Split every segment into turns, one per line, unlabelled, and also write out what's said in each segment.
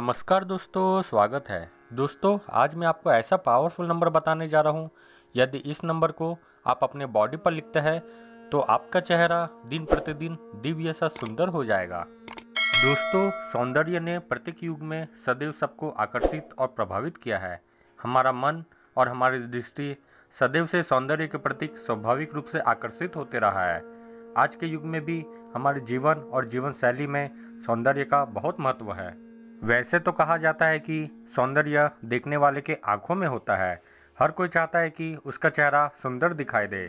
नमस्कार दोस्तों स्वागत है दोस्तों आज मैं आपको ऐसा पावरफुल नंबर बताने जा रहा हूँ यदि इस नंबर को आप अपने बॉडी पर लिखते हैं तो आपका चेहरा दिन प्रतिदिन दिव्य सा सुंदर हो जाएगा दोस्तों सौंदर्य ने प्रत्येक युग में सदैव सबको आकर्षित और प्रभावित किया है हमारा मन और हमारी दृष्टि सदैव से सौंदर्य के प्रति स्वाभाविक रूप से आकर्षित होते रहा है आज के युग में भी हमारे जीवन और जीवन शैली में सौंदर्य का बहुत महत्व है वैसे तो कहा जाता है कि सौंदर्य देखने वाले के आंखों में होता है हर कोई चाहता है कि उसका चेहरा सुंदर दिखाई दे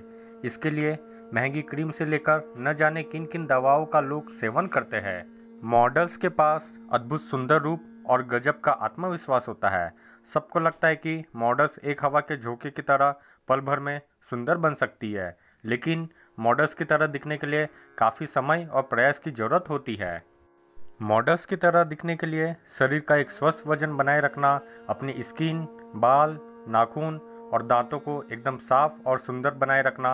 इसके लिए महंगी क्रीम से लेकर न जाने किन किन दवाओं का लोग सेवन करते हैं मॉडल्स के पास अद्भुत सुंदर रूप और गजब का आत्मविश्वास होता है सबको लगता है कि मॉडल्स एक हवा के झोंके की तरह पल भर में सुंदर बन सकती है लेकिन मॉडल्स की तरह दिखने के लिए काफ़ी समय और प्रयास की ज़रूरत होती है मॉडल्स की तरह दिखने के लिए शरीर का एक स्वस्थ वजन बनाए रखना अपनी स्किन बाल नाखून और दांतों को एकदम साफ और सुंदर बनाए रखना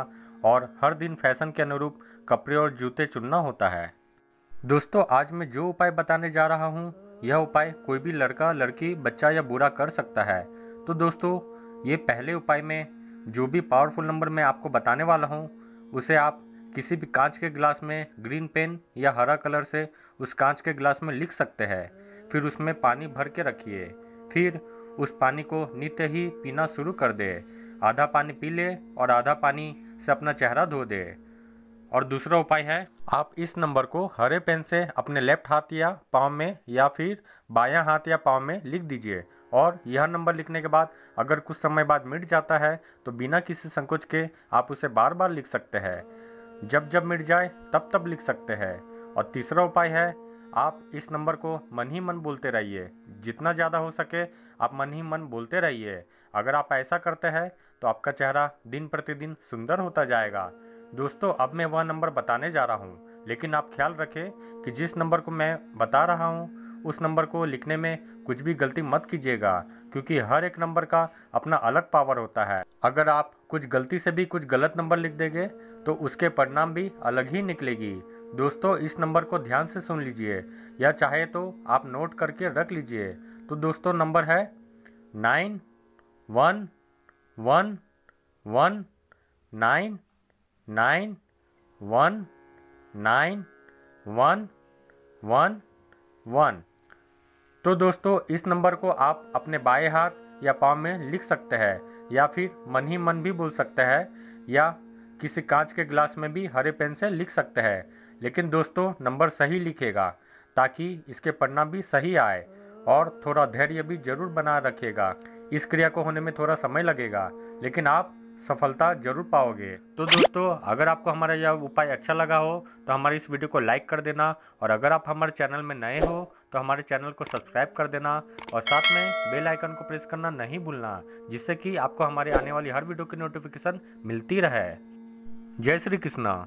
और हर दिन फैशन के अनुरूप कपड़े और जूते चुनना होता है दोस्तों आज मैं जो उपाय बताने जा रहा हूँ यह उपाय कोई भी लड़का लड़की बच्चा या बुरा कर सकता है तो दोस्तों ये पहले उपाय में जो भी पावरफुल नंबर मैं आपको बताने वाला हूँ उसे आप किसी भी कांच के गिलास में ग्रीन पेन या हरा कलर से उस कांच के गिलास में लिख सकते हैं फिर उसमें पानी भर के रखिए फिर उस पानी को नित्य ही पीना शुरू कर दे आधा पानी पी ले और आधा पानी से अपना चेहरा धो दे और दूसरा उपाय है आप इस नंबर को हरे पेन से अपने लेफ्ट हाथ या पाँव में या फिर बायां हाथ या पाँव में लिख दीजिए और यह नंबर लिखने के बाद अगर कुछ समय बाद मिट जाता है तो बिना किसी संकोच के आप उसे बार बार लिख सकते हैं जब जब मिट जाए तब तब लिख सकते हैं और तीसरा उपाय है आप इस नंबर को मन ही मन बोलते रहिए जितना ज़्यादा हो सके आप मन ही मन बोलते रहिए अगर आप ऐसा करते हैं तो आपका चेहरा दिन प्रतिदिन सुंदर होता जाएगा दोस्तों अब मैं वह नंबर बताने जा रहा हूँ लेकिन आप ख्याल रखें कि जिस नंबर को मैं बता रहा हूँ उस नंबर को लिखने में कुछ भी गलती मत कीजिएगा क्योंकि हर एक नंबर का अपना अलग पावर होता है अगर आप कुछ गलती से भी कुछ गलत नंबर लिख देंगे तो उसके परिणाम भी अलग ही निकलेगी दोस्तों इस नंबर को ध्यान से सुन लीजिए या चाहे तो आप नोट करके रख लीजिए तो दोस्तों नंबर है nine one one one nine nine one nine one one one तो दोस्तों इस नंबर को आप अपने बाएं हाथ या पाँव में लिख सकते हैं या फिर मन ही मन भी बोल सकते हैं या किसी कांच के ग्लास में भी हरे पेन से लिख सकते हैं लेकिन दोस्तों नंबर सही लिखेगा ताकि इसके पढ़ना भी सही आए और थोड़ा धैर्य भी जरूर बना रखेगा इस क्रिया को होने में थोड़ा समय लगेगा लेकिन आप सफलता जरूर पाओगे तो दोस्तों अगर आपको हमारा यह उपाय अच्छा लगा हो तो हमारे इस वीडियो को लाइक कर देना और अगर आप हमारे चैनल में नए हो तो हमारे चैनल को सब्सक्राइब कर देना और साथ में बेल आइकन को प्रेस करना नहीं भूलना जिससे कि आपको हमारे आने वाली हर वीडियो की नोटिफिकेशन मिलती रहे जय श्री कृष्णा